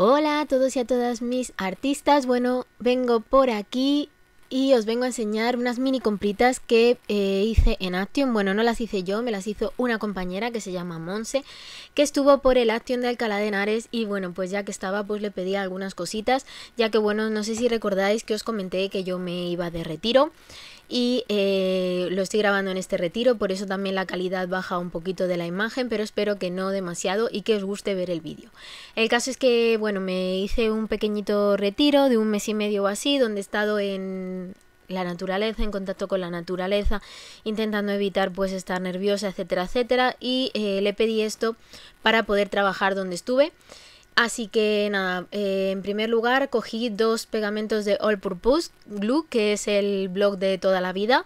Hola a todos y a todas mis artistas. Bueno, vengo por aquí y os vengo a enseñar unas mini compritas que eh, hice en Action. Bueno, no las hice yo, me las hizo una compañera que se llama Monse, que estuvo por el Action de Alcalá de Henares y bueno, pues ya que estaba, pues le pedí algunas cositas, ya que bueno, no sé si recordáis que os comenté que yo me iba de retiro y eh, lo estoy grabando en este retiro, por eso también la calidad baja un poquito de la imagen, pero espero que no demasiado y que os guste ver el vídeo. El caso es que, bueno, me hice un pequeñito retiro de un mes y medio o así, donde he estado en, la naturaleza, en contacto con la naturaleza, intentando evitar pues estar nerviosa, etcétera, etcétera. Y eh, le pedí esto para poder trabajar donde estuve. Así que nada, eh, en primer lugar cogí dos pegamentos de All Purpose Glue, que es el blog de toda la vida.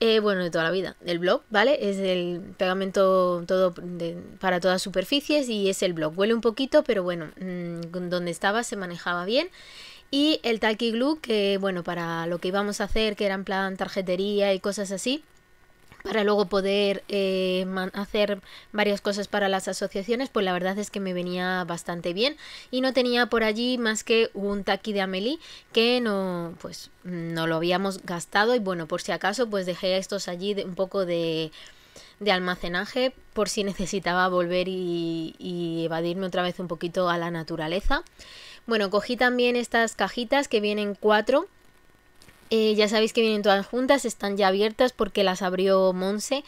Eh, bueno, de toda la vida, el blog, ¿vale? Es el pegamento todo para todas superficies y es el blog. Huele un poquito, pero bueno, mm, donde estaba se manejaba bien. Y el Talky Glue, que bueno, para lo que íbamos a hacer, que era en plan tarjetería y cosas así, para luego poder eh, hacer varias cosas para las asociaciones, pues la verdad es que me venía bastante bien y no tenía por allí más que un taqui de Amelie que no, pues no lo habíamos gastado y bueno, por si acaso pues dejé estos allí un poco de, de almacenaje por si necesitaba volver y, y evadirme otra vez un poquito a la naturaleza. Bueno, cogí también estas cajitas que vienen cuatro eh, ya sabéis que vienen todas juntas, están ya abiertas porque las abrió Monse.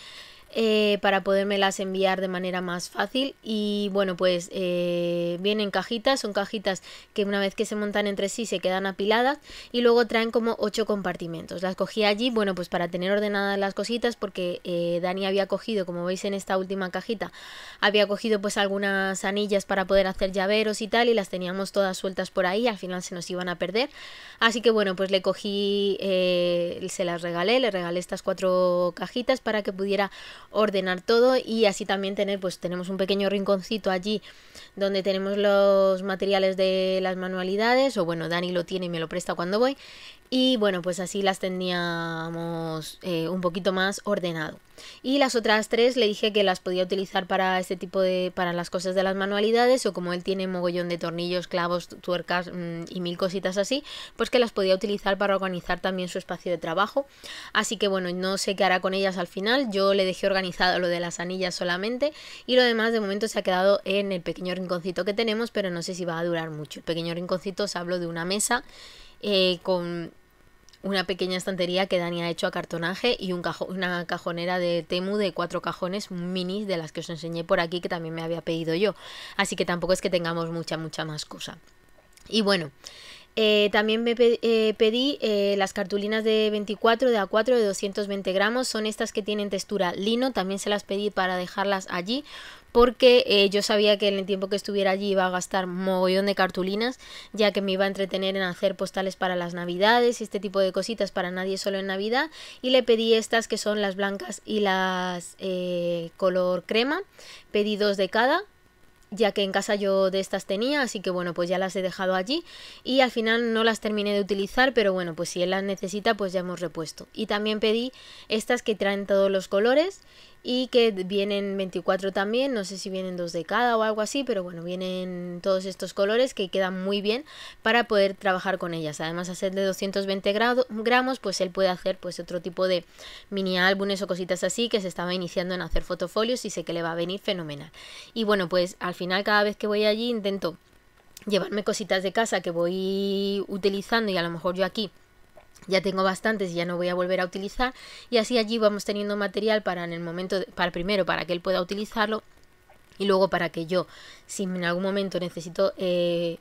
Eh, para podérmelas enviar de manera más fácil y bueno pues eh, vienen cajitas son cajitas que una vez que se montan entre sí se quedan apiladas y luego traen como ocho compartimentos las cogí allí bueno pues para tener ordenadas las cositas porque eh, Dani había cogido como veis en esta última cajita había cogido pues algunas anillas para poder hacer llaveros y tal y las teníamos todas sueltas por ahí al final se nos iban a perder así que bueno pues le cogí se las regalé le regalé estas cuatro cajitas para que pudiera ordenar todo y así también tener, pues tenemos un pequeño rinconcito allí donde tenemos los materiales de las manualidades, o bueno, Dani lo tiene y me lo presta cuando voy, y bueno, pues así las teníamos eh, un poquito más ordenado. Y las otras tres le dije que las podía utilizar para este tipo de, para las cosas de las manualidades, o como él tiene mogollón de tornillos, clavos, tuercas mm, y mil cositas así, pues que las podía utilizar para organizar también su espacio de trabajo. Así que bueno, no sé qué hará con ellas al final, yo le dejé organizado lo de las anillas solamente y lo demás de momento se ha quedado en el pequeño rinconcito que tenemos, pero no sé si va a durar mucho. El pequeño rinconcito os hablo de una mesa eh, con una pequeña estantería que Dani ha hecho a cartonaje y un cajón una cajonera de Temu de cuatro cajones minis de las que os enseñé por aquí que también me había pedido yo. Así que tampoco es que tengamos mucha, mucha más cosa. Y bueno, eh, también me eh, pedí eh, las cartulinas de 24, de A4, de 220 gramos. Son estas que tienen textura lino. También se las pedí para dejarlas allí porque yo sabía que en el tiempo que estuviera allí iba a gastar mogollón de cartulinas, ya que me iba a entretener en hacer postales para las navidades y este tipo de cositas para nadie solo en Navidad. Y le pedí estas que son las blancas y las color crema. Pedí dos de cada ya que en casa yo de estas tenía, así que bueno, pues ya las he dejado allí y al final no las terminé de utilizar, pero bueno, pues si él las necesita, pues ya hemos repuesto. Y también pedí estas que traen todos los colores y que vienen 24 también, no sé si vienen dos de cada o algo así, pero bueno, vienen todos estos colores que quedan muy bien para poder trabajar con ellas. Además, a ser de 220 gramos, pues él puede hacer pues otro tipo de mini álbumes o cositas así que se estaba iniciando en hacer fotofolios y sé que le va a venir fenomenal. Y bueno, pues al final cada vez que voy allí intento llevarme cositas de casa que voy utilizando y a lo mejor yo aquí ya tengo bastantes y ya no voy a volver a utilizar y así allí vamos teniendo material para en el momento para primero para que él pueda utilizarlo y luego para que yo si en algún momento necesito eh,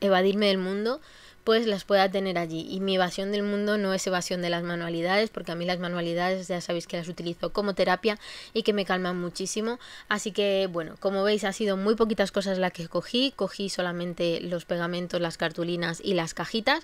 evadirme del mundo pues las pueda tener allí. Y mi evasión del mundo no es evasión de las manualidades, porque a mí las manualidades ya sabéis que las utilizo como terapia y que me calman muchísimo. Así que bueno, como veis ha sido muy poquitas cosas las que cogí, cogí solamente los pegamentos, las cartulinas y las cajitas,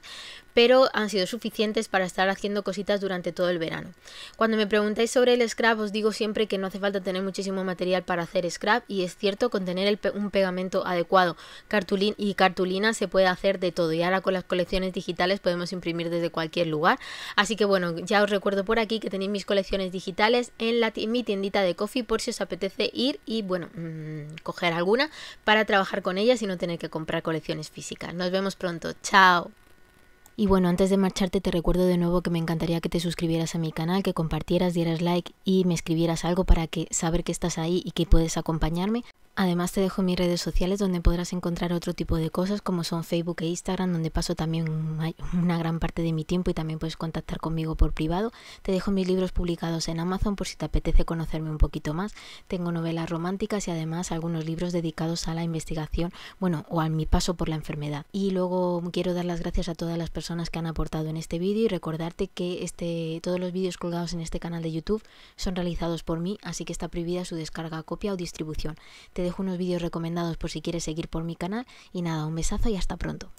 pero han sido suficientes para estar haciendo cositas durante todo el verano. Cuando me preguntáis sobre el scrap os digo siempre que no hace falta tener muchísimo material para hacer scrap y es cierto con tener un pegamento adecuado cartulín y cartulina se puede hacer de todo y ahora con las colecciones digitales podemos imprimir desde cualquier lugar. Así que bueno, ya os recuerdo por aquí que tenéis mis colecciones digitales en, la mi tiendita de coffee por si os apetece ir y bueno, mm, coger alguna para trabajar con ellas y no tener que comprar colecciones físicas. Nos vemos pronto, chao. Y bueno, antes de marcharte te recuerdo de nuevo que me encantaría que te suscribieras a mi canal, que compartieras, dieras like y me escribieras algo para que saber que estás ahí y que puedes acompañarme. Además te dejo mis redes sociales donde podrás encontrar otro tipo de cosas como son Facebook e Instagram donde paso también una gran parte de mi tiempo y también puedes contactar conmigo por privado. Te dejo mis libros publicados en Amazon por si te apetece conocerme un poquito más. Tengo novelas románticas y además algunos libros dedicados a la investigación, bueno, o a mi paso por la enfermedad. Y luego quiero dar las gracias a todas las personas que han aportado en este vídeo y recordarte que este, todos los vídeos colgados en este canal de YouTube son realizados por mí, así que está prohibida su descarga, copia o distribución te dejo unos vídeos recomendados por si quieres seguir por mi canal y nada, un besazo y hasta pronto.